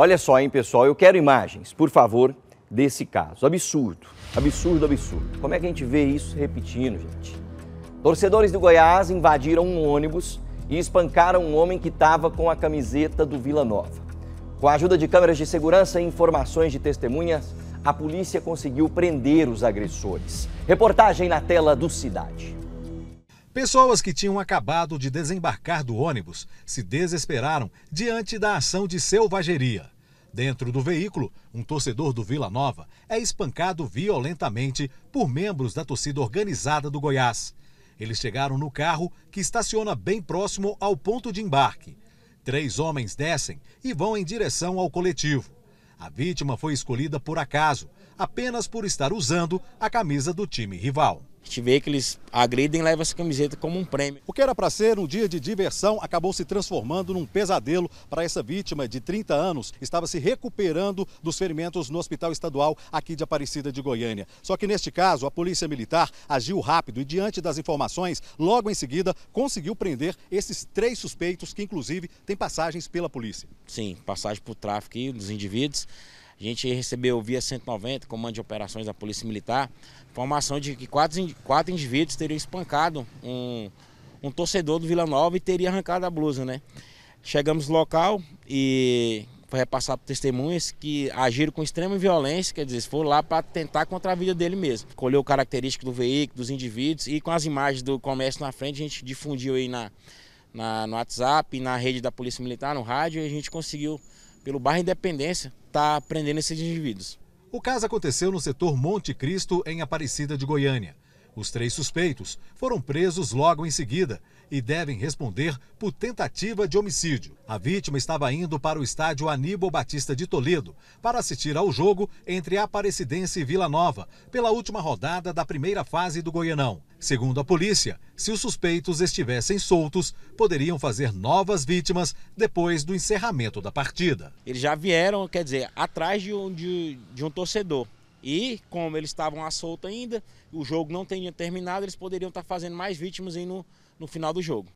Olha só, hein, pessoal, eu quero imagens, por favor, desse caso. Absurdo, absurdo, absurdo. Como é que a gente vê isso repetindo, gente? Torcedores do Goiás invadiram um ônibus e espancaram um homem que estava com a camiseta do Vila Nova. Com a ajuda de câmeras de segurança e informações de testemunhas, a polícia conseguiu prender os agressores. Reportagem na tela do Cidade. Pessoas que tinham acabado de desembarcar do ônibus se desesperaram diante da ação de selvageria. Dentro do veículo, um torcedor do Vila Nova é espancado violentamente por membros da torcida organizada do Goiás. Eles chegaram no carro que estaciona bem próximo ao ponto de embarque. Três homens descem e vão em direção ao coletivo. A vítima foi escolhida por acaso, apenas por estar usando a camisa do time rival. A gente vê que eles agridem e levam essa camiseta como um prêmio. O que era para ser um dia de diversão acabou se transformando num pesadelo para essa vítima de 30 anos. Estava se recuperando dos ferimentos no Hospital Estadual aqui de Aparecida de Goiânia. Só que neste caso, a Polícia Militar agiu rápido e, diante das informações, logo em seguida conseguiu prender esses três suspeitos que, inclusive, têm passagens pela polícia. Sim, passagem por tráfico dos indivíduos. A gente recebeu via 190, Comando de Operações da Polícia Militar, informação de que quatro, quatro indivíduos teriam espancado um, um torcedor do Vila Nova e teria arrancado a blusa, né? Chegamos no local e foi repassado por testemunhas que agiram com extrema violência, quer dizer, foram lá para tentar contra a vida dele mesmo. Colheu características do veículo, dos indivíduos e com as imagens do comércio na frente, a gente difundiu aí na, na, no WhatsApp, na rede da Polícia Militar, no rádio, e a gente conseguiu pelo bairro Independência, está prendendo esses indivíduos. O caso aconteceu no setor Monte Cristo, em Aparecida de Goiânia. Os três suspeitos foram presos logo em seguida e devem responder por tentativa de homicídio. A vítima estava indo para o estádio Aníbal Batista de Toledo para assistir ao jogo entre Aparecidense e Vila Nova, pela última rodada da primeira fase do Goianão. Segundo a polícia, se os suspeitos estivessem soltos, poderiam fazer novas vítimas depois do encerramento da partida. Eles já vieram, quer dizer, atrás de um, de, de um torcedor. E como eles estavam à solta ainda, o jogo não tinha terminado, eles poderiam estar fazendo mais vítimas aí no, no final do jogo.